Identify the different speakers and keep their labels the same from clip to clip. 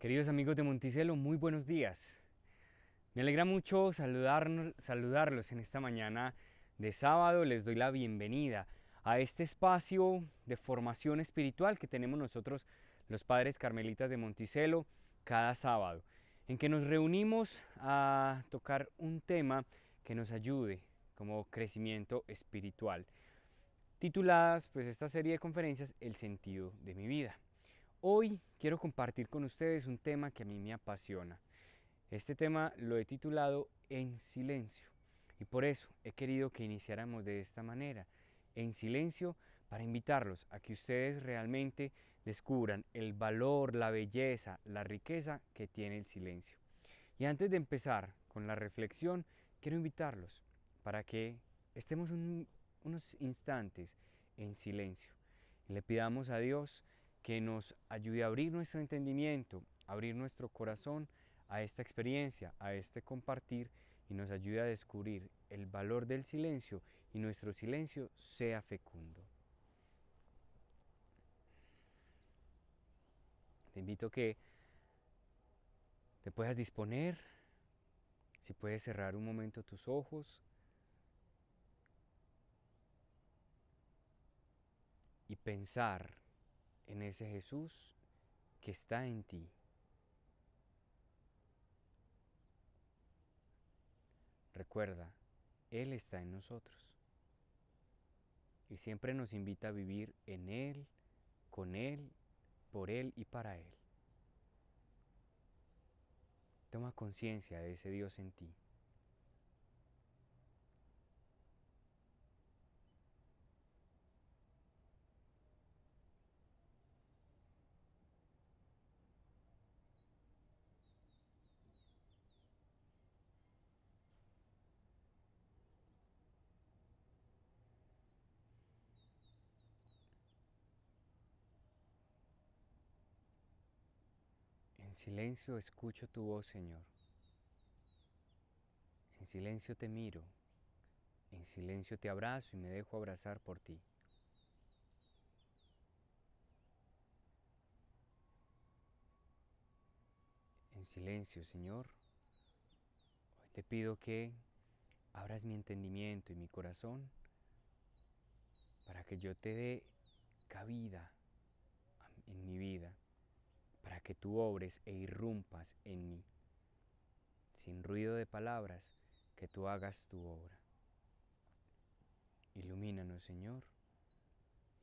Speaker 1: Queridos amigos de Monticello, muy buenos días. Me alegra mucho saludarlos en esta mañana de sábado. Les doy la bienvenida a este espacio de formación espiritual que tenemos nosotros los padres carmelitas de Monticello cada sábado, en que nos reunimos a tocar un tema que nos ayude como crecimiento espiritual. Tituladas pues esta serie de conferencias El sentido de mi vida. Hoy quiero compartir con ustedes un tema que a mí me apasiona. Este tema lo he titulado En silencio y por eso he querido que iniciáramos de esta manera, en silencio, para invitarlos a que ustedes realmente descubran el valor, la belleza, la riqueza que tiene el silencio. Y antes de empezar con la reflexión, quiero invitarlos para que estemos unos instantes en silencio y le pidamos a Dios que nos ayude a abrir nuestro entendimiento, abrir nuestro corazón a esta experiencia, a este compartir y nos ayude a descubrir el valor del silencio y nuestro silencio sea fecundo. Te invito a que te puedas disponer, si puedes cerrar un momento tus ojos y pensar en ese Jesús que está en ti. Recuerda, Él está en nosotros y siempre nos invita a vivir en Él, con Él, por Él y para Él. Toma conciencia de ese Dios en ti. En silencio escucho tu voz, Señor. En silencio te miro. En silencio te abrazo y me dejo abrazar por ti. En silencio, Señor, hoy te pido que abras mi entendimiento y mi corazón para que yo te dé cabida en mi vida para que tú obres e irrumpas en mí. Sin ruido de palabras, que tú hagas tu obra. Ilumínanos, Señor.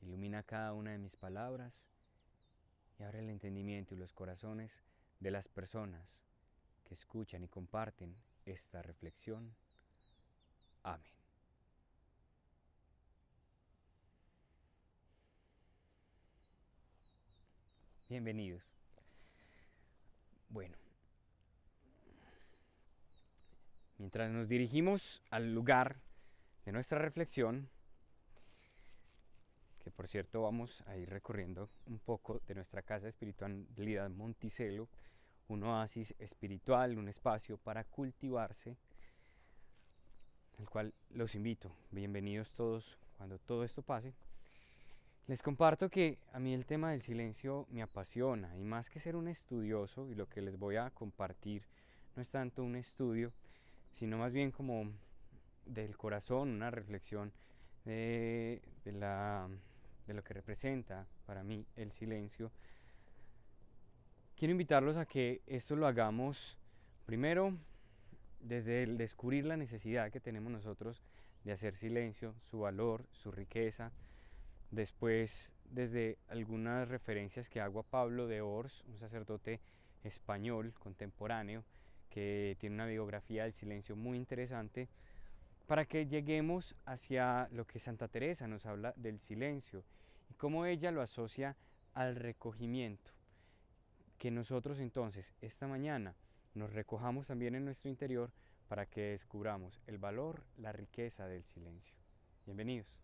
Speaker 1: Ilumina cada una de mis palabras y abre el entendimiento y los corazones de las personas que escuchan y comparten esta reflexión. Amén. Bienvenidos. Bueno, mientras nos dirigimos al lugar de nuestra reflexión, que por cierto vamos a ir recorriendo un poco de nuestra casa de espiritualidad Monticello, un oasis espiritual, un espacio para cultivarse, al cual los invito, bienvenidos todos cuando todo esto pase. Les comparto que a mí el tema del silencio me apasiona y más que ser un estudioso y lo que les voy a compartir no es tanto un estudio, sino más bien como del corazón, una reflexión de, lo que representa para mí el silencio. Quiero invitarlos a que esto lo hagamos primero desde el descubrir la necesidad que tenemos nosotros de hacer silencio, su valor, su riqueza, Después, desde algunas referencias que hago a Pablo de Ors, un sacerdote español contemporáneo, que tiene una biografía del silencio muy interesante, para que lleguemos hacia lo que Santa Teresa nos habla del silencio y cómo ella lo asocia al recogimiento. Que nosotros entonces esta mañana nos recojamos también en nuestro interior para que descubramos el valor, la riqueza del silencio. Bienvenidos.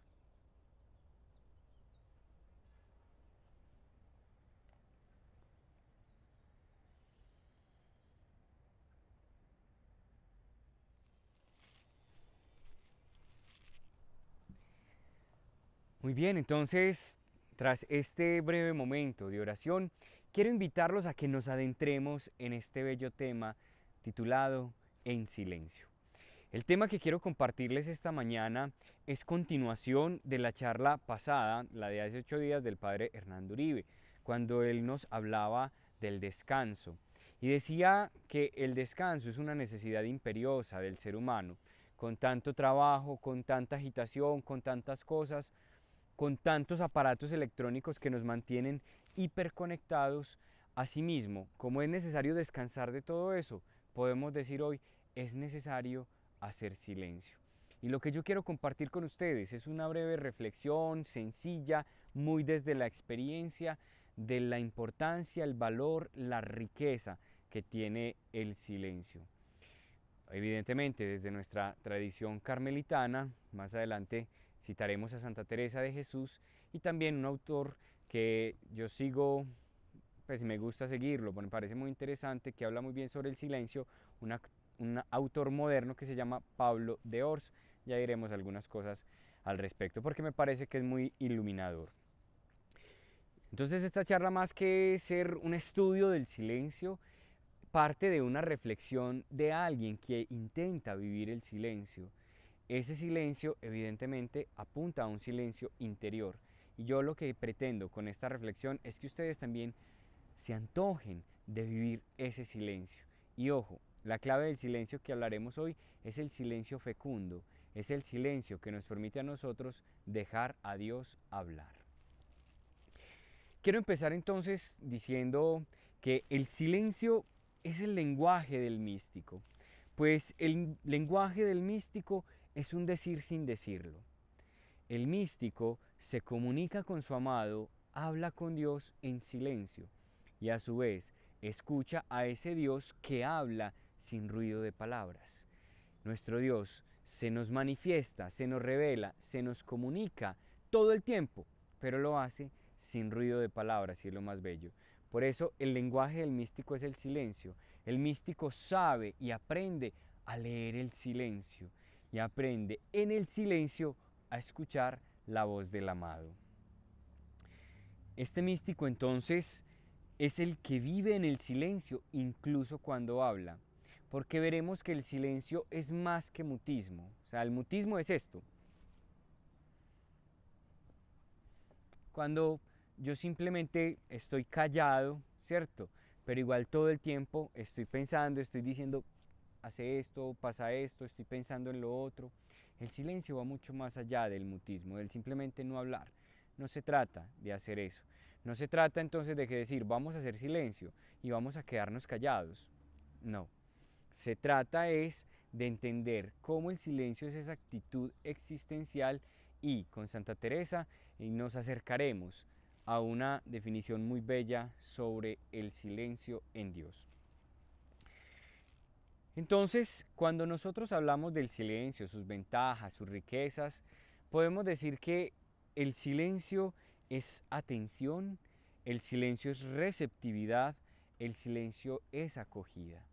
Speaker 1: Muy bien, entonces, tras este breve momento de oración, quiero invitarlos a que nos adentremos en este bello tema titulado En silencio. El tema que quiero compartirles esta mañana es continuación de la charla pasada, la de hace ocho días del padre Hernando Uribe, cuando él nos hablaba del descanso y decía que el descanso es una necesidad imperiosa del ser humano. Con tanto trabajo, con tanta agitación, con tantas cosas, con tantos aparatos electrónicos que nos mantienen hiperconectados a sí mismo, como es necesario descansar de todo eso, podemos decir hoy, es necesario hacer silencio. Y lo que yo quiero compartir con ustedes es una breve reflexión sencilla, muy desde la experiencia de la importancia, el valor, la riqueza que tiene el silencio. Evidentemente, desde nuestra tradición carmelitana, más adelante citaremos a Santa Teresa de Jesús y también un autor que yo sigo, pues me gusta seguirlo, me parece muy interesante, que habla muy bien sobre el silencio, un autor moderno que se llama Pablo de Ors. Ya diremos algunas cosas al respecto porque me parece que es muy iluminador. Entonces esta charla más que ser un estudio del silencio, parte de una reflexión de alguien que intenta vivir el silencio ese silencio evidentemente apunta a un silencio interior. Y yo lo que pretendo con esta reflexión es que ustedes también se antojen de vivir ese silencio. Y ojo, la clave del silencio que hablaremos hoy es el silencio fecundo, es el silencio que nos permite a nosotros dejar a Dios hablar. Quiero empezar entonces diciendo que el silencio es el lenguaje del místico, pues el lenguaje del místico es un decir sin decirlo. El místico se comunica con su amado, habla con Dios en silencio y a su vez escucha a ese Dios que habla sin ruido de palabras. Nuestro Dios se nos manifiesta, se nos revela, se nos comunica todo el tiempo, pero lo hace sin ruido de palabras y es lo más bello. Por eso el lenguaje del místico es el silencio. El místico sabe y aprende a leer el silencio y aprende en el silencio a escuchar la voz del amado. Este místico entonces es el que vive en el silencio incluso cuando habla, porque veremos que el silencio es más que mutismo. O sea, el mutismo es esto. Cuando yo simplemente estoy callado, ¿cierto? Pero igual todo el tiempo estoy pensando, estoy diciendo hace esto, pasa esto, estoy pensando en lo otro. El silencio va mucho más allá del mutismo, del simplemente no hablar. No se trata de hacer eso. No se trata entonces de que decir vamos a hacer silencio y vamos a quedarnos callados. No. Se trata es de entender cómo el silencio es esa actitud existencial y con Santa Teresa eh, nos acercaremos a una definición muy bella sobre el silencio en Dios. Entonces, cuando nosotros hablamos del silencio, sus ventajas, sus riquezas, podemos decir que el silencio es atención, el silencio es receptividad, el silencio es acogida.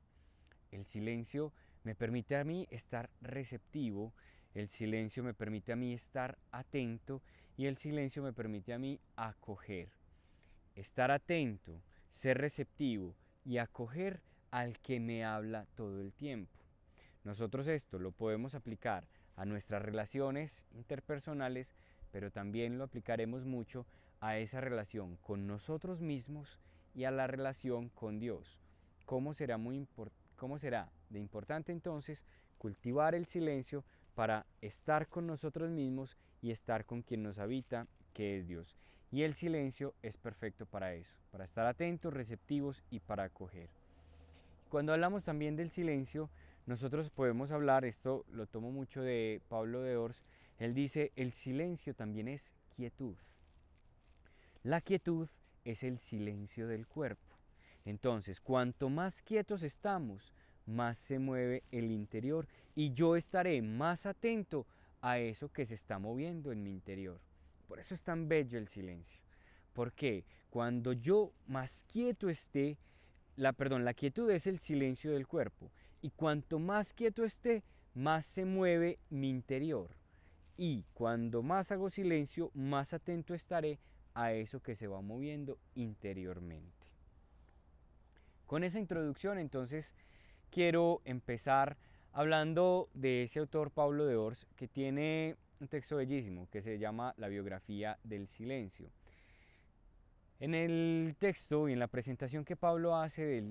Speaker 1: El silencio me permite a mí estar receptivo, el silencio me permite a mí estar atento y el silencio me permite a mí acoger. Estar atento, ser receptivo y acoger al que me habla todo el tiempo. Nosotros esto lo podemos aplicar a nuestras relaciones interpersonales, pero también lo aplicaremos mucho a esa relación con nosotros mismos y a la relación con Dios. ¿Cómo será, muy cómo será de importante entonces cultivar el silencio para estar con nosotros mismos y estar con quien nos habita, que es Dios? Y el silencio es perfecto para eso, para estar atentos, receptivos y para acoger. Cuando hablamos también del silencio, nosotros podemos hablar, esto lo tomo mucho de Pablo de Ors, él dice, el silencio también es quietud. La quietud es el silencio del cuerpo. Entonces, cuanto más quietos estamos, más se mueve el interior y yo estaré más atento a eso que se está moviendo en mi interior. Por eso es tan bello el silencio. Porque cuando yo más quieto esté, la, perdón, la quietud es el silencio del cuerpo. Y cuanto más quieto esté, más se mueve mi interior. Y cuando más hago silencio, más atento estaré a eso que se va moviendo interiormente. Con esa introducción entonces quiero empezar hablando de ese autor Pablo de Ors que tiene un texto bellísimo que se llama La biografía del silencio. En el texto y en la presentación que Pablo hace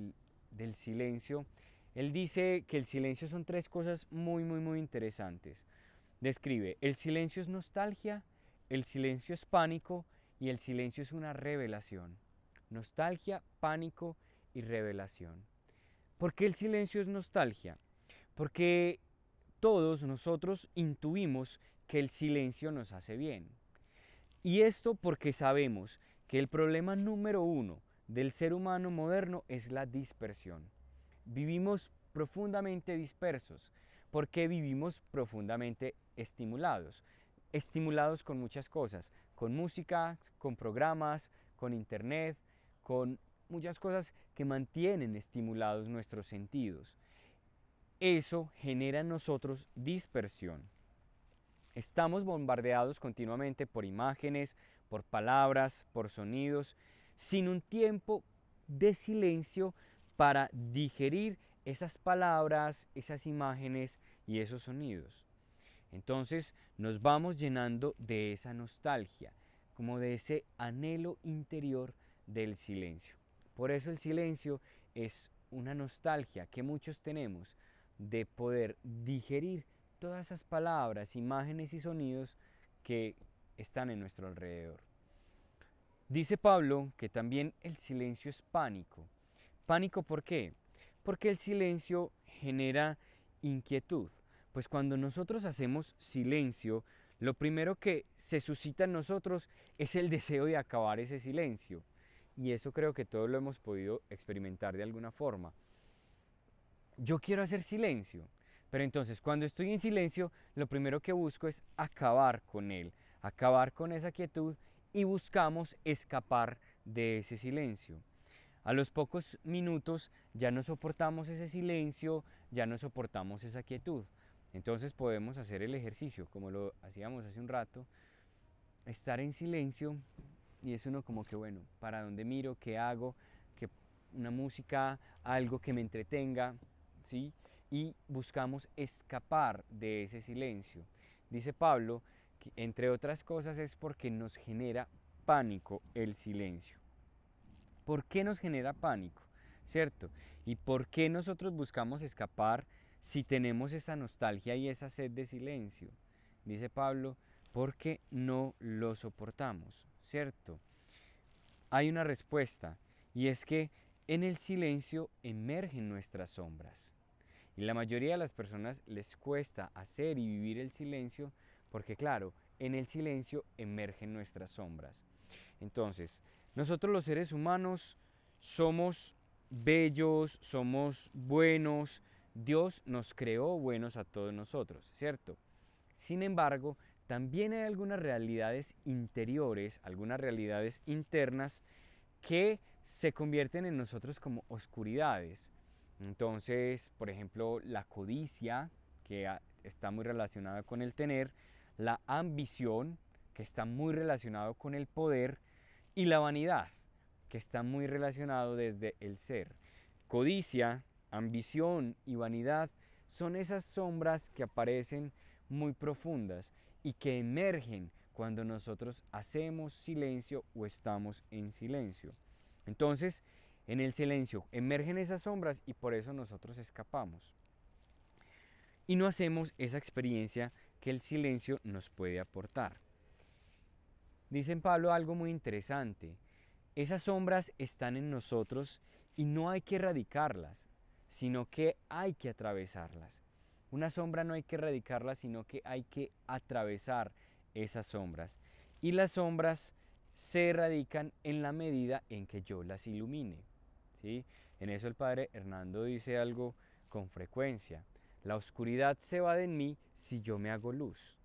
Speaker 1: del, silencio, él dice que el silencio son tres cosas muy, muy, muy interesantes. Describe, el silencio es nostalgia, el silencio es pánico y el silencio es una revelación. Nostalgia, pánico y revelación. ¿Por qué el silencio es nostalgia? Porque todos nosotros intuimos que el silencio nos hace bien. Y esto porque sabemos que el problema número uno del ser humano moderno es la dispersión. Vivimos profundamente dispersos porque vivimos profundamente estimulados, estimulados con muchas cosas, con música, con programas, con internet, con muchas cosas que mantienen estimulados nuestros sentidos. Eso genera en nosotros dispersión. Estamos bombardeados continuamente por imágenes, por palabras, por sonidos, sin un tiempo de silencio para digerir esas palabras, esas imágenes y esos sonidos. Entonces nos vamos llenando de esa nostalgia, como de ese anhelo interior del silencio. Por eso el silencio es una nostalgia que muchos tenemos de poder digerir todas esas palabras, imágenes y sonidos que están en nuestro alrededor. Dice Pablo que también el silencio es pánico. ¿Pánico por qué? Porque el silencio genera inquietud. Pues cuando nosotros hacemos silencio, lo primero que se suscita en nosotros es el deseo de acabar ese silencio. Y eso creo que todos lo hemos podido experimentar de alguna forma. Yo quiero hacer silencio, pero entonces cuando estoy en silencio, lo primero que busco es acabar con él, acabar con esa quietud y buscamos escapar de ese silencio. A los pocos minutos ya no soportamos ese silencio, ya no soportamos esa quietud. Entonces podemos hacer el ejercicio, como lo hacíamos hace un rato, estar en silencio y es uno como que, bueno, ¿para dónde miro? ¿Qué hago? Que una música, algo que me entretenga, ¿sí? Y buscamos escapar de ese silencio. Dice Pablo, entre otras cosas es porque nos genera pánico el silencio. ¿Por qué nos genera pánico? ¿Cierto? ¿Y por qué nosotros buscamos escapar si tenemos esa nostalgia y esa sed de silencio? Dice Pablo, porque no lo soportamos, ¿cierto? Hay una respuesta y es que en el silencio emergen nuestras sombras. Y la mayoría de las personas les cuesta hacer y vivir el silencio porque claro, en el silencio emergen nuestras sombras. Entonces, nosotros los seres humanos somos bellos, somos buenos, Dios nos creó buenos a todos nosotros, ¿cierto? Sin embargo, también hay algunas realidades interiores, algunas realidades internas que se convierten en nosotros como oscuridades. Entonces, por ejemplo, la codicia, que está muy relacionada con el tener, la ambición, que está muy relacionado con el poder, y la vanidad, que está muy relacionado desde el ser. Codicia, ambición y vanidad son esas sombras que aparecen muy profundas y que emergen cuando nosotros hacemos silencio o estamos en silencio. Entonces, en el silencio emergen esas sombras y por eso nosotros escapamos. Y no hacemos esa experiencia que el silencio nos puede aportar. dicen Pablo algo muy interesante. Esas sombras están en nosotros y no hay que erradicarlas, sino que hay que atravesarlas. Una sombra no hay que erradicarla, sino que hay que atravesar esas sombras. Y las sombras se erradican en la medida en que yo las ilumine. ¿sí? En eso el padre Hernando dice algo con frecuencia. La oscuridad se va de mí si yo me hago luz,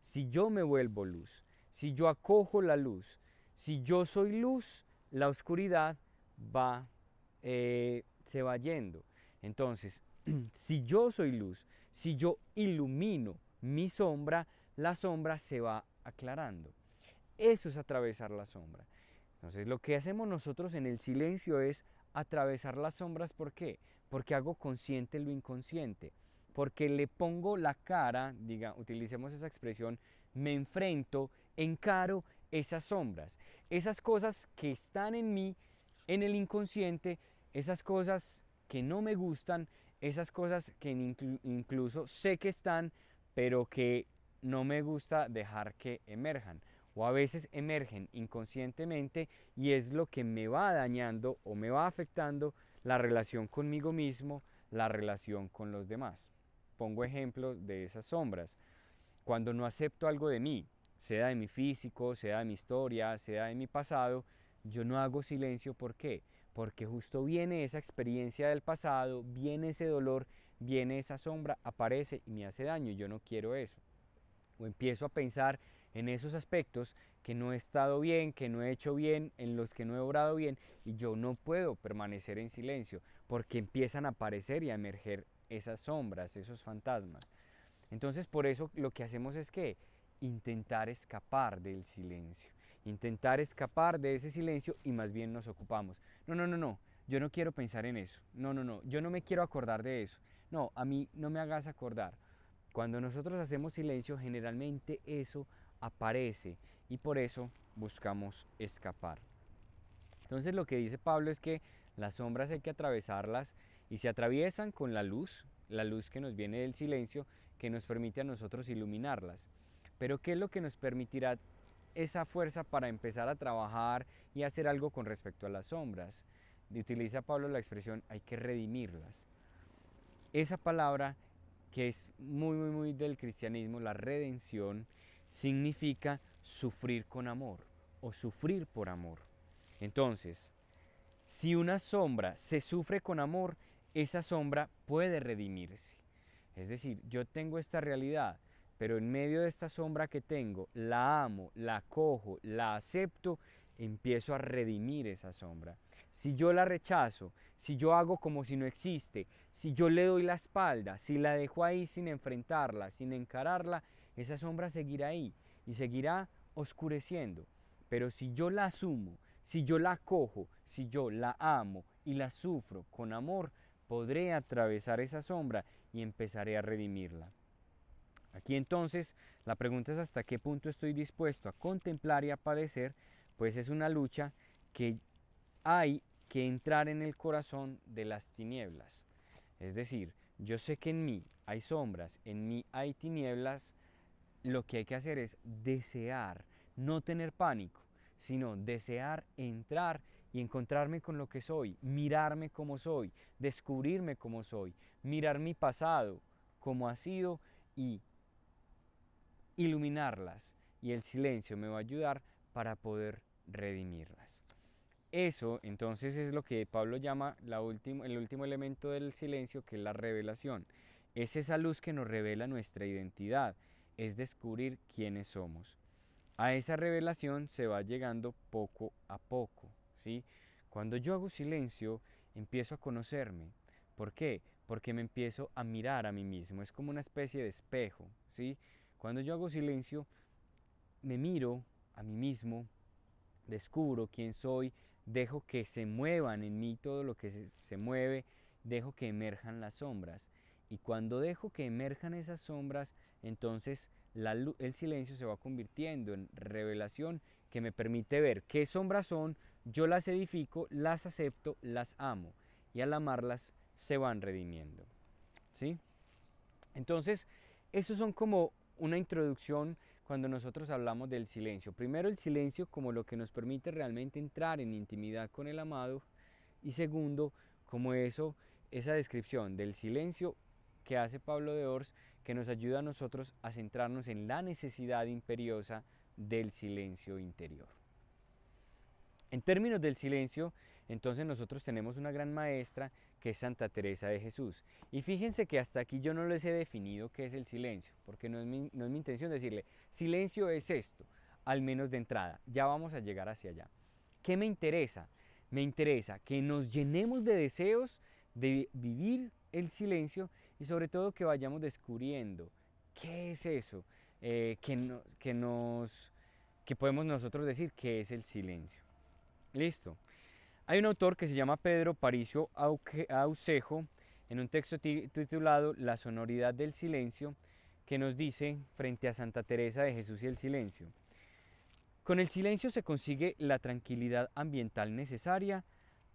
Speaker 1: si yo me vuelvo luz, si yo acojo la luz, si yo soy luz, la oscuridad va, eh, se va yendo. Entonces, si yo soy luz, si yo ilumino mi sombra, la sombra se va aclarando. Eso es atravesar la sombra. Entonces, lo que hacemos nosotros en el silencio es atravesar las sombras. ¿Por qué? Porque hago consciente lo inconsciente porque le pongo la cara, diga, utilicemos esa expresión, me enfrento, encaro esas sombras, esas cosas que están en mí, en el inconsciente, esas cosas que no me gustan, esas cosas que incluso sé que están, pero que no me gusta dejar que emerjan. O a veces emergen inconscientemente y es lo que me va dañando o me va afectando la relación conmigo mismo, la relación con los demás. Pongo ejemplos de esas sombras. Cuando no acepto algo de mí, sea de mi físico, sea de mi historia, sea de mi pasado, yo no hago silencio. ¿Por qué? Porque justo viene esa experiencia del pasado, viene ese dolor, viene esa sombra, aparece y me hace daño. Yo no quiero eso. O empiezo a pensar en esos aspectos que no he estado bien, que no he hecho bien, en los que no he obrado bien y yo no puedo permanecer en silencio porque empiezan a aparecer y a emerger esas sombras, esos fantasmas. Entonces por eso lo que hacemos es que intentar escapar del silencio, intentar escapar de ese silencio y más bien nos ocupamos. No, no, no, no, yo no quiero pensar en eso. No, no, no, yo no me quiero acordar de eso. No, a mí no me hagas acordar. Cuando nosotros hacemos silencio, generalmente eso aparece y por eso buscamos escapar. Entonces lo que dice Pablo es que las sombras hay que atravesarlas y se atraviesan con la luz, la luz que nos viene del silencio, que nos permite a nosotros iluminarlas. Pero ¿qué es lo que nos permitirá esa fuerza para empezar a trabajar y hacer algo con respecto a las sombras? utiliza Pablo la expresión hay que redimirlas. Esa palabra que es muy, muy, muy del cristianismo, la redención, significa sufrir con amor o sufrir por amor. Entonces, si una sombra se sufre con amor, esa sombra puede redimirse. Es decir, yo tengo esta realidad, pero en medio de esta sombra que tengo, la amo, la cojo, la acepto, empiezo a redimir esa sombra si yo la rechazo, si yo hago como si no existe, si yo le doy la espalda, si la dejo ahí sin enfrentarla, sin encararla, esa sombra seguirá ahí y seguirá oscureciendo. Pero si yo la asumo, si yo la cojo, si yo la amo y la sufro con amor, podré atravesar esa sombra y empezaré a redimirla. Aquí entonces la pregunta es hasta qué punto estoy dispuesto a contemplar y a padecer, pues es una lucha que hay que entrar en el corazón de las tinieblas. Es decir, yo sé que en mí hay sombras, en mí hay tinieblas, lo que hay que hacer es desear, no tener pánico, sino desear entrar y encontrarme con lo que soy, mirarme como soy, descubrirme como soy, mirar mi pasado como ha sido y iluminarlas. Y el silencio me va a ayudar para poder redimirlas. Eso entonces es lo que Pablo llama el último elemento del silencio, que es la revelación. Es esa luz que nos revela nuestra identidad, es descubrir quiénes somos. A esa revelación se va llegando poco a poco, ¿sí? Cuando yo hago silencio, empiezo a conocerme. ¿Por qué? Porque me empiezo a mirar a mí mismo, es como una especie de espejo, ¿sí? Cuando yo hago silencio, me miro a mí mismo, descubro quién soy, dejo que se muevan en mí todo lo que se, se, mueve, dejo que emerjan las sombras. Y cuando dejo que emerjan esas sombras, entonces el silencio se va convirtiendo en revelación que me permite ver qué sombras son, yo las edifico, las acepto, las amo. Y al amarlas se van redimiendo. ¿Sí? Entonces, eso son como una introducción cuando nosotros hablamos del silencio. Primero el silencio como lo que nos permite realmente entrar en intimidad con el amado y segundo como eso, esa descripción del silencio que hace Pablo de Ors que nos ayuda a nosotros a centrarnos en la necesidad imperiosa del silencio interior. En términos del silencio, entonces nosotros tenemos una gran maestra que es Santa Teresa de Jesús. Y fíjense que hasta aquí yo no les he definido qué es el silencio, porque no es mi, intención decirle, silencio es esto, al menos de entrada, ya vamos a llegar hacia allá. ¿Qué me interesa? Me interesa que nos llenemos de deseos de vivir el silencio y sobre todo que vayamos descubriendo qué es eso eh, que, que, nos, que podemos nosotros decir que es el silencio. Listo. Hay un autor que se llama Pedro Paricio Aucejo en un texto titulado La sonoridad del silencio, que nos dice frente a Santa Teresa de Jesús y el silencio. Con el silencio se consigue la tranquilidad ambiental necesaria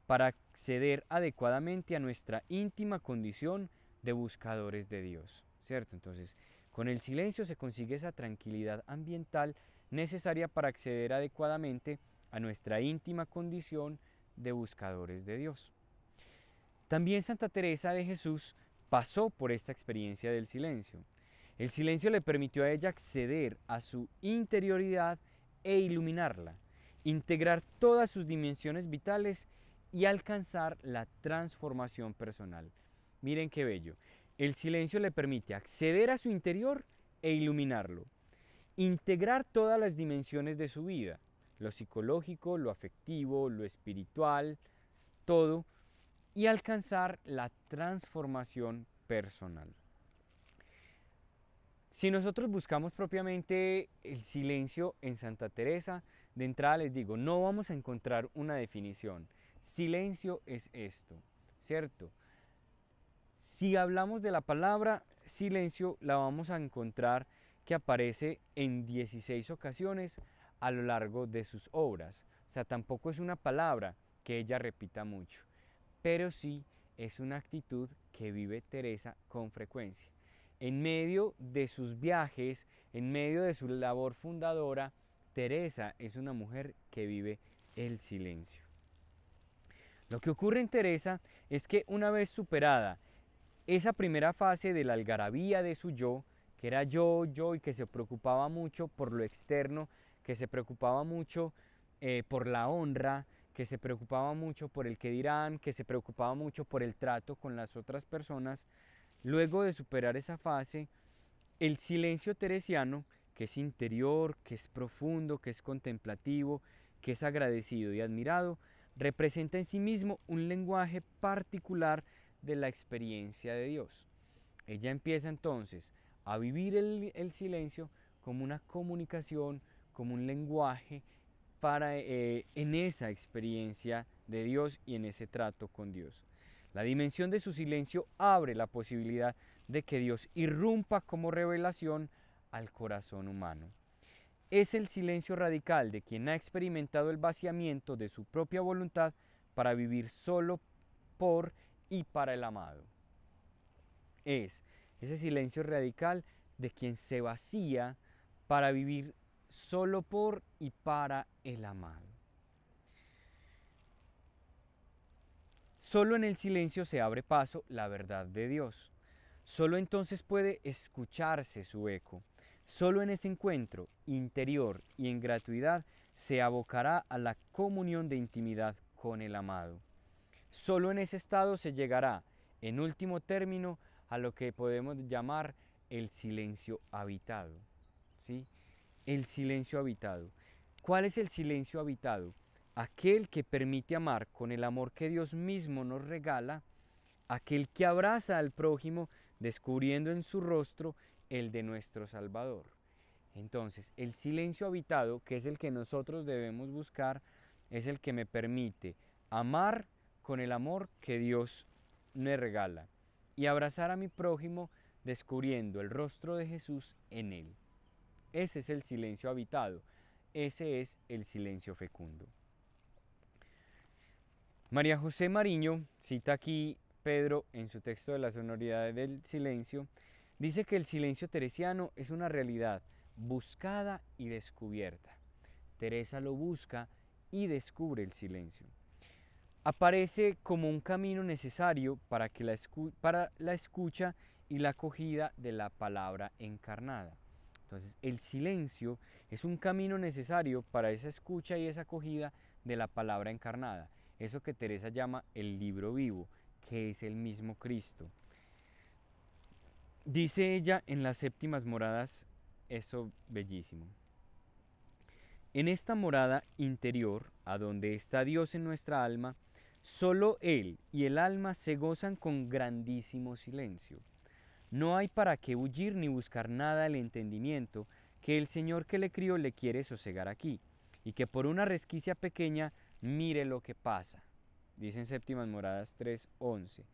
Speaker 1: para acceder adecuadamente a nuestra íntima condición de buscadores de Dios, ¿cierto? Entonces, con el silencio se consigue esa tranquilidad ambiental necesaria para acceder adecuadamente a nuestra íntima condición de buscadores de Dios. También Santa Teresa de Jesús pasó por esta experiencia del silencio. El silencio le permitió a ella acceder a su interioridad e iluminarla, integrar todas sus dimensiones vitales y alcanzar la transformación personal. Miren qué bello. El silencio le permite acceder a su interior e iluminarlo, integrar todas las dimensiones de su vida, lo psicológico, lo afectivo, lo espiritual, todo, y alcanzar la transformación personal. Si nosotros buscamos propiamente el silencio en Santa Teresa, de entrada les digo, no vamos a encontrar una definición. Silencio es esto, ¿cierto? Si hablamos de la palabra silencio, la vamos a encontrar que aparece en 16 ocasiones a lo largo de sus obras. O sea, tampoco es una palabra que ella repita mucho, pero sí es una actitud que vive Teresa con frecuencia. En medio de sus viajes, en medio de su labor fundadora, Teresa es una mujer que vive el silencio. Lo que ocurre en Teresa es que una vez superada esa primera fase de la algarabía de su yo, que era yo, yo y que se preocupaba mucho por lo externo que se preocupaba mucho eh, por la honra, que se preocupaba mucho por el que dirán, que se preocupaba mucho por el trato con las otras personas, luego de superar esa fase, el silencio teresiano, que es interior, que es profundo, que es contemplativo, que es agradecido y admirado, representa en sí mismo un lenguaje particular de la experiencia de Dios. Ella empieza entonces a vivir el silencio como una comunicación como un lenguaje para, eh, en esa experiencia de Dios y en ese trato con Dios. La dimensión de su silencio abre la posibilidad de que Dios irrumpa como revelación al corazón humano. Es el silencio radical de quien ha experimentado el vaciamiento de su propia voluntad para vivir solo por y para el amado. Es ese silencio radical de quien se vacía para vivir solo por y para el amado. Solo en el silencio se abre paso la verdad de Dios. Solo entonces puede escucharse su eco. Solo en ese encuentro interior y en gratuidad se abocará a la comunión de intimidad con el amado. Solo en ese estado se llegará, en último término, a lo que podemos llamar el silencio habitado. ¿sí? el silencio habitado. ¿Cuál es el silencio habitado? Aquel que permite amar con el amor que Dios mismo nos regala, aquel que abraza al prójimo descubriendo en su rostro el de nuestro Salvador. Entonces, el silencio habitado, que es el que nosotros debemos buscar, es el que me permite amar con el amor que Dios me regala y abrazar a mi prójimo descubriendo el rostro de Jesús en él. Ese es el silencio habitado, ese es el silencio fecundo. María José Mariño cita aquí Pedro en su texto de las sonoridades del silencio, dice que el silencio teresiano es una realidad buscada y descubierta. Teresa lo busca y descubre el silencio. Aparece como un camino necesario para, que la, para la escucha y la acogida de la palabra encarnada. Entonces el silencio es un camino necesario para esa escucha y esa acogida de la palabra encarnada, eso que Teresa llama el libro vivo, que es el mismo Cristo. Dice ella en las séptimas moradas esto bellísimo. En esta morada interior, a donde está Dios en nuestra alma, solo Él y el alma se gozan con grandísimo silencio. No hay para qué huir ni buscar nada el entendimiento, que el Señor que le crió le quiere sosegar aquí, y que por una resquicia pequeña mire lo que pasa. Dicen Séptimas Moradas 3:11.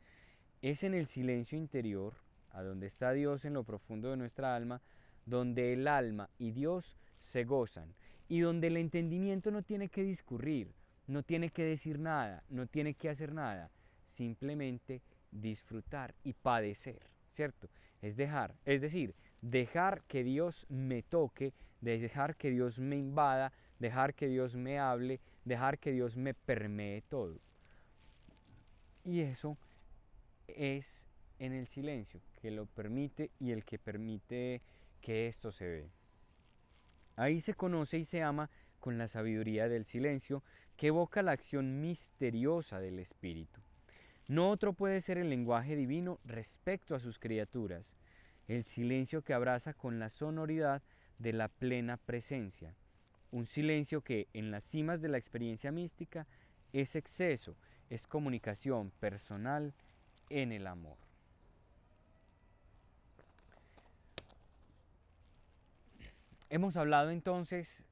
Speaker 1: Es en el silencio interior, a donde está Dios en lo profundo de nuestra alma, donde el alma y Dios se gozan, y donde el entendimiento no tiene que discurrir, no tiene que decir nada, no tiene que hacer nada, simplemente disfrutar y padecer. Es dejar, es decir, dejar que Dios me toque, dejar que Dios me invada, dejar que Dios me hable, dejar que Dios me permee todo. Y eso es en el silencio, que lo permite y el que permite que esto se ve. Ahí se conoce y se ama con la sabiduría del silencio que evoca la acción misteriosa del Espíritu. No otro puede ser el lenguaje divino respecto a sus criaturas, el silencio que abraza con la sonoridad de la plena presencia, un silencio que en las cimas de la experiencia mística es exceso, es comunicación personal en el amor. Hemos hablado entonces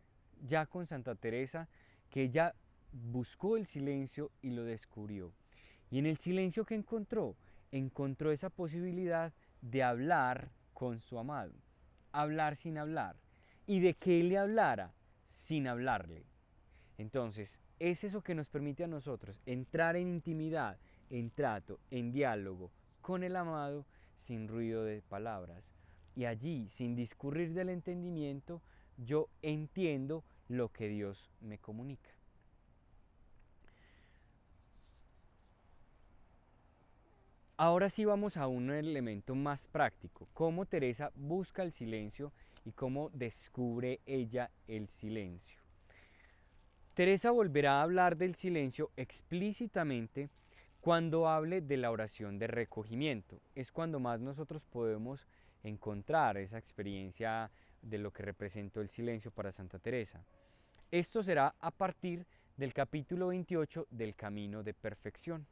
Speaker 1: ya con Santa Teresa que ella buscó el silencio y lo descubrió. Y en el silencio que encontró, encontró esa posibilidad de hablar con su amado, hablar sin hablar, y de que él le hablara sin hablarle. Entonces, es eso que nos permite a nosotros entrar en intimidad, en trato, en diálogo con el amado sin ruido de palabras. Y allí, sin discurrir del entendimiento, yo entiendo lo que Dios me comunica. Ahora sí vamos a un elemento más práctico, cómo Teresa busca el silencio y cómo descubre ella el silencio. Teresa volverá a hablar del silencio explícitamente cuando hable de la oración de recogimiento. Es cuando más nosotros podemos encontrar esa experiencia de lo que representó el silencio para Santa Teresa. Esto será a partir del capítulo 28 del Camino de Perfección.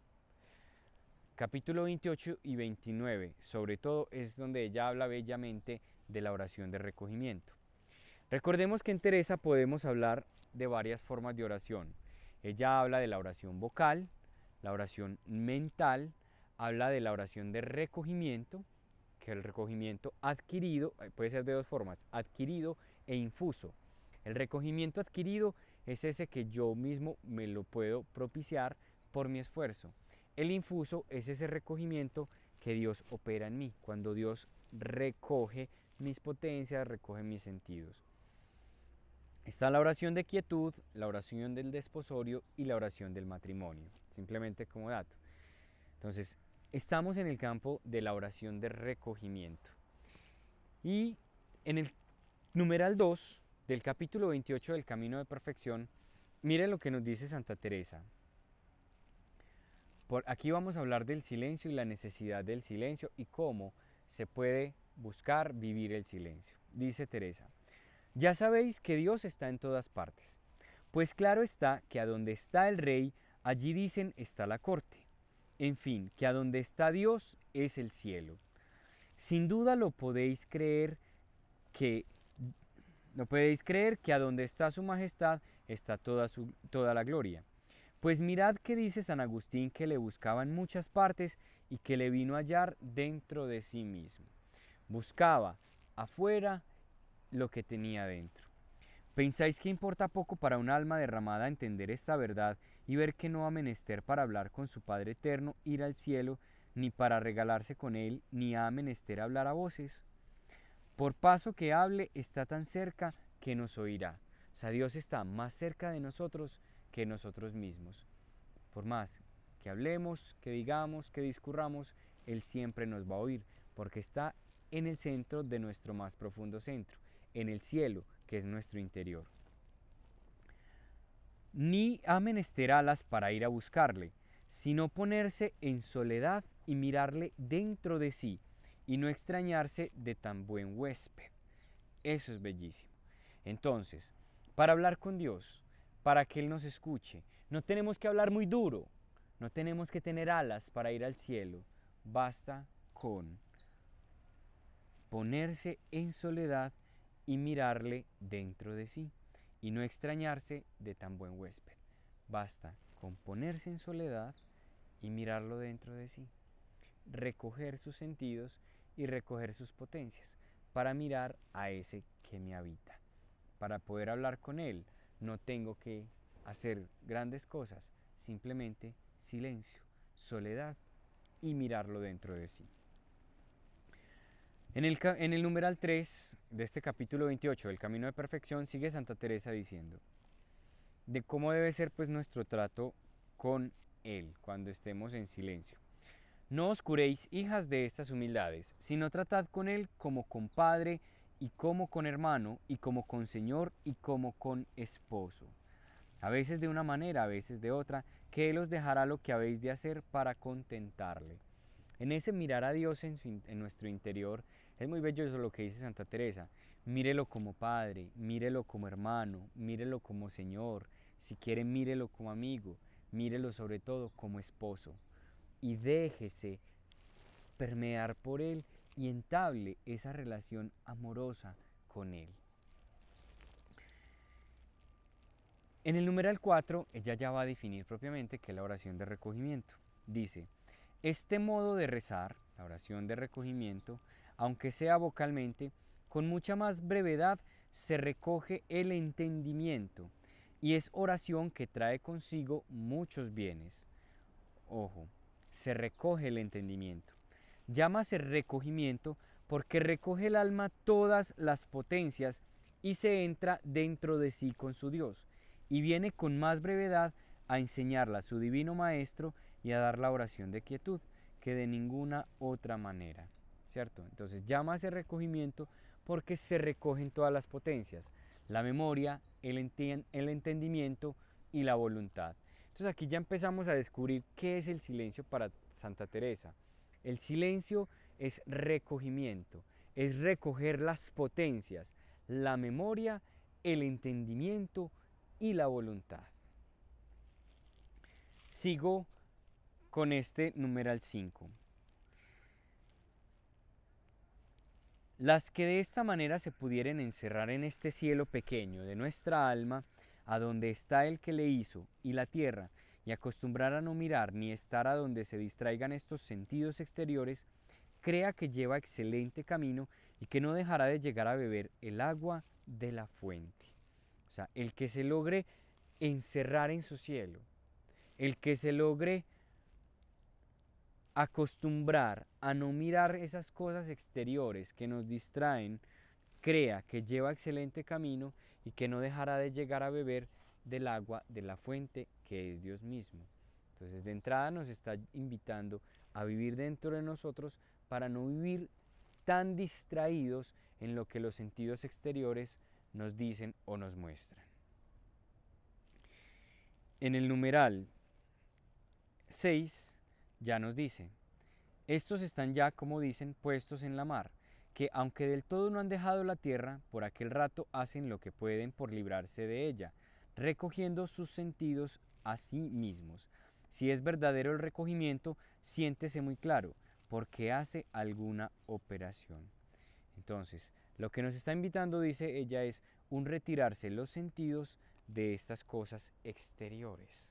Speaker 1: Capítulo 28 y 29, sobre todo, es donde ella habla bellamente de la oración de recogimiento. Recordemos que en Teresa podemos hablar de varias formas de oración. Ella habla de la oración vocal, la oración mental, habla de la oración de recogimiento, que el recogimiento adquirido eh, puede ser de dos formas, adquirido e infuso. El recogimiento adquirido es ese que yo mismo me lo puedo propiciar por mi esfuerzo. El infuso es ese recogimiento que Dios opera en mí, cuando Dios recoge mis potencias, recoge mis sentidos. Está la oración de quietud, la oración del desposorio y la oración del matrimonio, simplemente como dato. Entonces, estamos en el campo de la oración de recogimiento. Y en el numeral 2 del capítulo 28 del Camino de Perfección, mire lo que nos dice Santa Teresa aquí vamos a hablar del silencio y la necesidad del silencio y cómo se puede buscar vivir el silencio. Dice Teresa, ya sabéis que Dios está en todas partes, pues claro está que a donde está el rey, allí dicen está la corte. En fin, que a donde está Dios es el cielo. Sin duda lo podéis creer que no podéis creer que a donde está su majestad está toda, su, toda la gloria. Pues mirad que dice San Agustín que le buscaba en muchas partes y que le vino a hallar dentro de sí mismo. Buscaba afuera lo que tenía dentro. ¿Pensáis que importa poco para un alma derramada entender esta verdad y ver que no ha menester para hablar con su Padre Eterno ir al cielo, ni para regalarse con Él, ni ha menester hablar a voces? Por paso que hable está tan cerca que nos oirá. O sea, Dios está más cerca de nosotros que nosotros mismos. Por más que hablemos, que digamos, que discurramos, Él siempre nos va a oír, porque está en el centro de nuestro más profundo centro, en el cielo, que es nuestro interior. Ni menester alas para ir a buscarle, sino ponerse en soledad y mirarle dentro de sí, y no extrañarse de tan buen huésped. Eso es bellísimo. Entonces, para hablar con Dios, para que Él nos escuche. No tenemos que hablar muy duro, no tenemos que tener alas para ir al cielo. Basta con ponerse en soledad y mirarle dentro de sí y no extrañarse de tan buen huésped. Basta con ponerse en soledad y mirarlo dentro de sí, recoger sus sentidos y recoger sus potencias para mirar a ese que me habita, para poder hablar con él, no tengo que hacer grandes cosas, simplemente silencio, soledad y mirarlo dentro de sí. En el, en numeral 3 de este capítulo 28 El Camino de Perfección sigue Santa Teresa diciendo de cómo debe ser pues nuestro trato con Él cuando estemos en silencio. No os curéis, hijas de estas humildades, sino tratad con Él como compadre. Padre, y como con hermano, y como con señor, y como con esposo. A veces de una manera, a veces de otra, que Él os dejará lo que habéis de hacer para contentarle. En ese mirar a Dios en, nuestro interior, es muy bello eso lo que dice Santa Teresa. Mírelo como padre, mírelo como hermano, mírelo como señor, si quiere mírelo como amigo, mírelo sobre todo como esposo. Y déjese permear por Él y entable esa relación amorosa con Él. En el numeral 4, ella ya va a definir propiamente qué es la oración de recogimiento. Dice, este modo de rezar, la oración de recogimiento, aunque sea vocalmente, con mucha más brevedad se recoge el entendimiento y es oración que trae consigo muchos bienes. Ojo, se recoge el entendimiento. Llámase recogimiento porque recoge el alma todas las potencias y se entra dentro de sí con su Dios, y viene con más brevedad a enseñarla a su divino Maestro y a dar la oración de quietud, que de ninguna otra manera. ¿Cierto? Entonces ese recogimiento porque se recogen todas las potencias, la memoria, el, el entendimiento y la voluntad. Entonces aquí ya empezamos a descubrir qué es el silencio para Santa Teresa. El silencio es recogimiento, es recoger las potencias, la memoria, el entendimiento y la voluntad. Sigo con este numeral 5. Las que de esta manera se pudieran encerrar en este cielo pequeño de nuestra alma, a donde está el que le hizo, y la tierra, y acostumbrar a no mirar ni estar a donde se distraigan estos sentidos exteriores, crea que lleva excelente camino y que no dejará de llegar a beber el agua de la fuente. O sea, el que se logre encerrar en su cielo, el que se logre acostumbrar a no mirar esas cosas exteriores que nos distraen, crea que lleva excelente camino y que no dejará de llegar a beber del agua de la fuente que es Dios mismo. Entonces de entrada nos está invitando a vivir dentro de nosotros para no vivir tan distraídos en lo que los sentidos exteriores nos dicen o nos muestran. En el numeral 6 ya nos dice, estos están ya, como dicen, puestos en la mar, que aunque del todo no han dejado la tierra, por aquel rato hacen lo que pueden por librarse de ella, recogiendo sus sentidos a sí mismos. Si es verdadero el recogimiento, siéntese muy claro, porque hace alguna operación. Entonces, lo que nos está invitando, dice ella, es un retirarse los sentidos de estas cosas exteriores.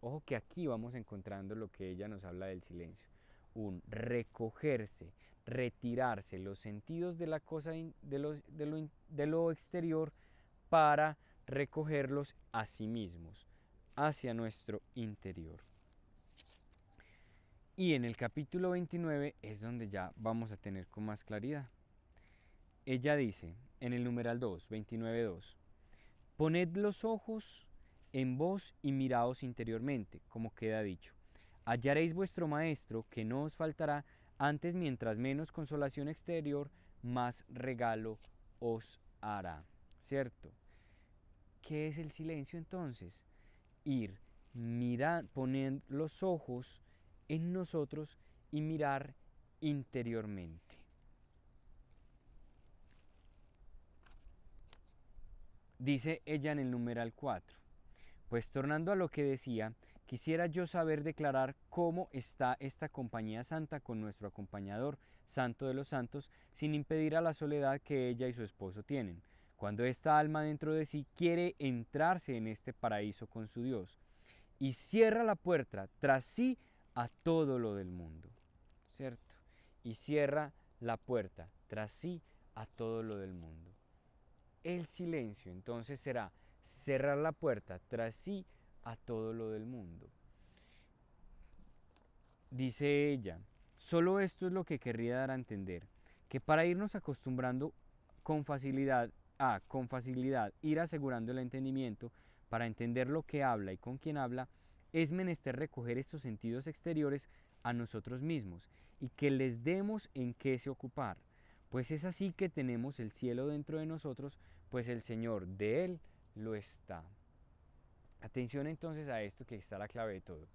Speaker 1: Ojo que aquí vamos encontrando lo que ella nos habla del silencio. Un recogerse, retirarse los sentidos de la cosa de de lo exterior para recogerlos a sí mismos hacia nuestro interior. Y en el capítulo 29 es donde ya vamos a tener con más claridad. Ella dice en el numeral 2, 2 poned los ojos en vos y miraos interiormente, como queda dicho. Hallaréis vuestro Maestro, que no os faltará, antes mientras menos consolación exterior, más regalo os hará. ¿Cierto? ¿Qué es el silencio entonces? ir, mirar, poner los ojos en nosotros y mirar interiormente. Dice ella en el numeral 4. Pues tornando a lo que decía, quisiera yo saber declarar cómo está esta compañía santa con nuestro acompañador, santo de los santos, sin impedir a la soledad que ella y su esposo tienen, cuando esta alma dentro de sí quiere entrarse en este paraíso con su Dios y cierra la puerta tras sí a todo lo del mundo, ¿cierto? Y cierra la puerta tras sí a todo lo del mundo. El silencio entonces será cerrar la puerta tras sí a todo lo del mundo. Dice ella, solo esto es lo que querría dar a entender, que para irnos acostumbrando con facilidad a con facilidad ir asegurando el entendimiento para entender lo que habla y con quien habla, es menester recoger estos sentidos exteriores a nosotros mismos y que les demos en qué se ocupar, pues es así que tenemos el cielo dentro de nosotros, pues el Señor de él lo está. Atención entonces a esto que está la clave de todo.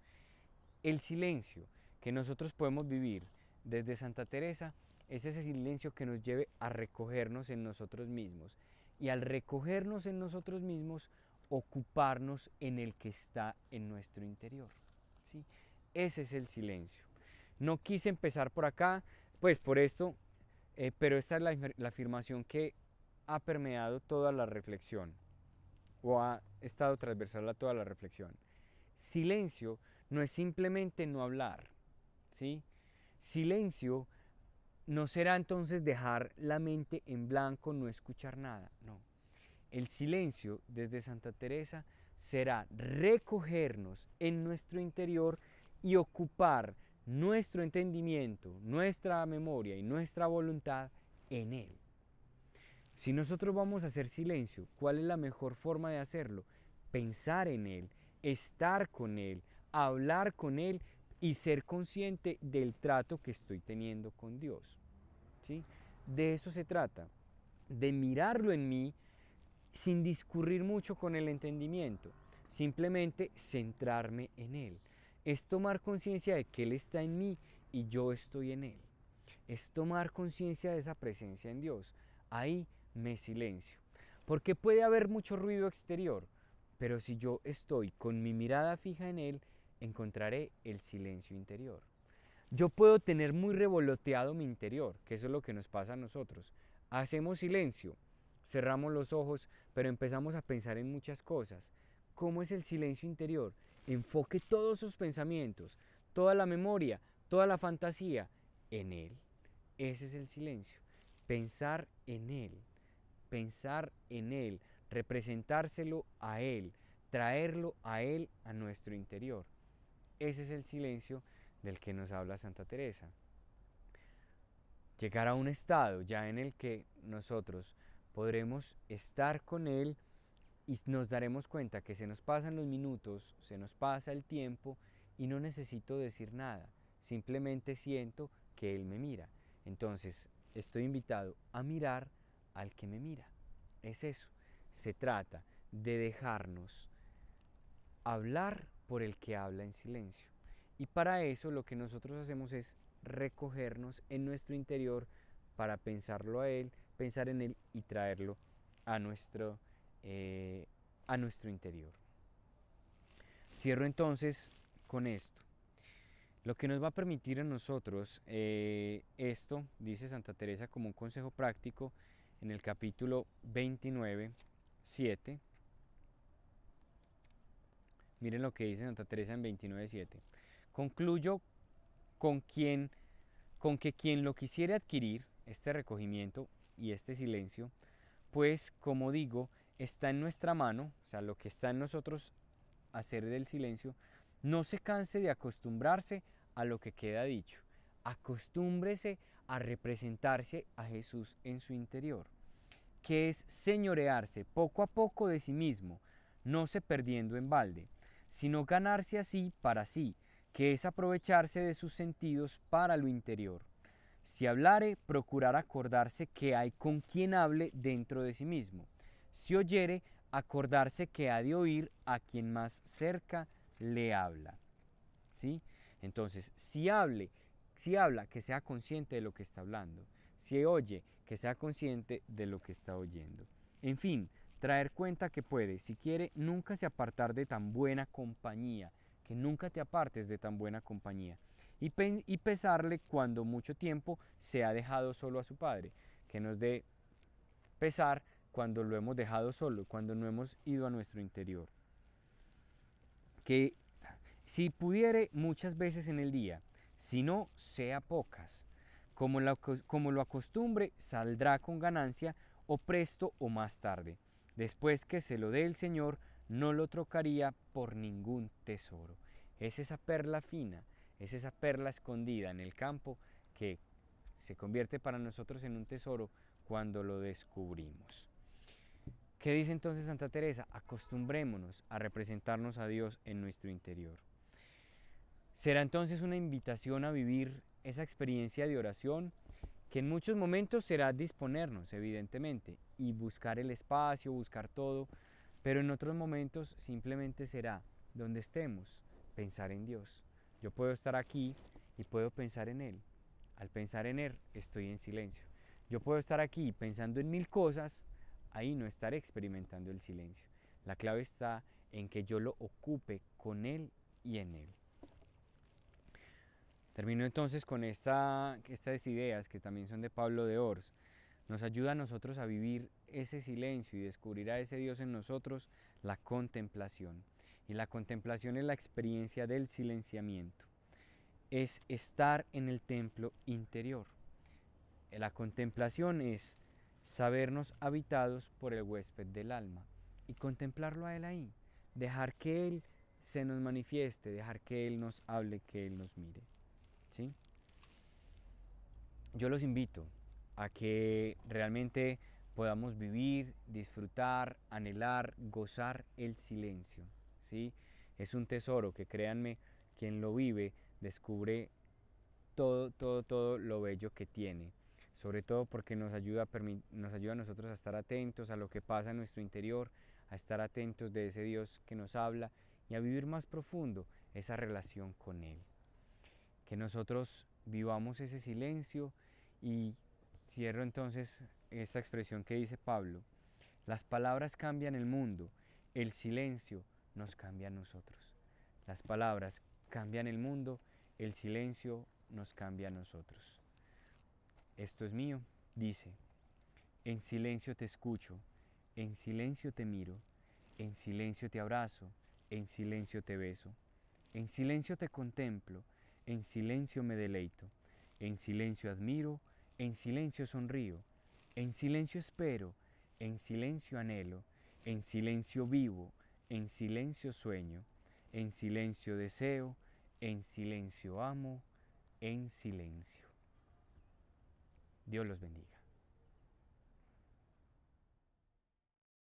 Speaker 1: El silencio que nosotros podemos vivir desde Santa Teresa es ese silencio que nos lleve a recogernos en nosotros mismos, y al recogernos en nosotros mismos, ocuparnos en el que está en nuestro interior. ¿sí? Ese es el silencio. No quise empezar por acá, pues por esto, eh, pero esta es la, afirmación que ha permeado toda la reflexión o ha estado transversal a toda la reflexión. Silencio no es simplemente no hablar, ¿sí? Silencio no será entonces dejar la mente en blanco, no escuchar nada, no. El silencio desde Santa Teresa será recogernos en nuestro interior y ocupar nuestro entendimiento, nuestra memoria y nuestra voluntad en Él. Si nosotros vamos a hacer silencio, ¿cuál es la mejor forma de hacerlo? Pensar en Él, estar con Él, hablar con Él y ser consciente del trato que estoy teniendo con Dios. ¿sí? De eso se trata, de mirarlo en mí sin discurrir mucho con el entendimiento, simplemente centrarme en Él. Es tomar conciencia de que Él está en mí y yo estoy en Él. Es tomar conciencia de esa presencia en Dios. Ahí me silencio. Porque puede haber mucho ruido exterior, pero si yo estoy con mi mirada fija en Él, encontraré el silencio interior. Yo puedo tener muy revoloteado mi interior, que eso es lo que nos pasa a nosotros. Hacemos silencio, cerramos los ojos, pero empezamos a pensar en muchas cosas. ¿Cómo es el silencio interior? Enfoque todos sus pensamientos, toda la memoria, toda la fantasía en Él. Ese es el silencio. Pensar en Él, pensar en Él, representárselo a Él, traerlo a Él a nuestro interior. Ese es el silencio del que nos habla Santa Teresa. Llegar a un estado ya en el que nosotros podremos estar con Él y nos daremos cuenta que se nos pasan los minutos, se nos pasa el tiempo y no necesito decir nada. Simplemente siento que Él me mira. Entonces estoy invitado a mirar al que me mira. Es eso. Se trata de dejarnos hablar por el que habla en silencio. Y para eso lo que nosotros hacemos es recogernos en nuestro interior para pensarlo a Él, pensar en Él y traerlo a nuestro, eh, a nuestro interior. Cierro entonces con esto. Lo que nos va a permitir a nosotros eh, esto, dice Santa Teresa como un consejo práctico en el capítulo 29, 7, Miren lo que dice Santa Teresa en 29.7. Concluyo con, quien, con que quien lo quisiera adquirir, este recogimiento y este silencio, pues como digo, está en nuestra mano, o sea, lo que está en nosotros hacer del silencio, no se canse de acostumbrarse a lo que queda dicho. Acostúmbrese a representarse a Jesús en su interior, que es señorearse poco a poco de sí mismo, no se perdiendo en balde, sino ganarse así para sí, que es aprovecharse de sus sentidos para lo interior. Si hablare, procurar acordarse que hay con quien hable dentro de sí mismo. Si oyere, acordarse que ha de oír a quien más cerca le habla. ¿Sí? Entonces, si hable, si habla, que sea consciente de lo que está hablando. Si oye, que sea consciente de lo que está oyendo. En fin, traer cuenta que puede, si quiere, nunca se apartar de tan buena compañía, que nunca te apartes de tan buena compañía, y, pesarle cuando mucho tiempo se ha dejado solo a su padre, que nos dé pesar cuando lo hemos dejado solo, cuando no hemos ido a nuestro interior. Que si pudiere muchas veces en el día, si no, sea pocas. Como, como lo acostumbre, saldrá con ganancia o presto o más tarde. Después que se lo dé el Señor, no lo trocaría por ningún tesoro. Es esa perla fina, es esa perla escondida en el campo que se convierte para nosotros en un tesoro cuando lo descubrimos. ¿Qué dice entonces Santa Teresa? Acostumbrémonos a representarnos a Dios en nuestro interior. Será entonces una invitación a vivir esa experiencia de oración que en muchos momentos será disponernos, evidentemente, y buscar el espacio, buscar todo, pero en otros momentos simplemente será donde estemos, pensar en Dios. Yo puedo estar aquí y puedo pensar en Él. Al pensar en Él estoy en silencio. Yo puedo estar aquí pensando en mil cosas, ahí no estaré experimentando el silencio. La clave está en que yo lo ocupe con Él y en Él. Termino entonces con esta, estas ideas que también son de Pablo de Ors nos ayuda a nosotros a vivir ese silencio y descubrir a ese Dios en nosotros la contemplación. Y la contemplación es la experiencia del silenciamiento. Es estar en el templo interior. La contemplación es sabernos habitados por el huésped del alma y contemplarlo a Él ahí. Dejar que Él se nos manifieste, dejar que Él nos hable, que Él nos mire. ¿Sí? Yo los invito a que realmente podamos vivir, disfrutar, anhelar, gozar el silencio. ¿sí? Es un tesoro que créanme, quien lo vive descubre todo, todo, todo lo bello que tiene. Sobre todo porque nos ayuda, nos ayuda a nosotros a estar atentos a lo que pasa en nuestro interior, a estar atentos de ese Dios que nos habla y a vivir más profundo esa relación con Él. Que nosotros vivamos ese silencio y Cierro entonces esta expresión que dice Pablo. Las palabras cambian el mundo, el silencio nos cambia a nosotros. Las palabras cambian el mundo, el silencio nos cambia a nosotros. Esto es mío, dice. En silencio te escucho, en silencio te miro, en silencio te abrazo, en silencio te beso, en silencio te contemplo, en silencio me deleito, en silencio admiro, en silencio sonrío, en silencio espero, en silencio anhelo, en silencio vivo, en silencio sueño, en silencio deseo, en silencio amo, en silencio. Dios los bendiga.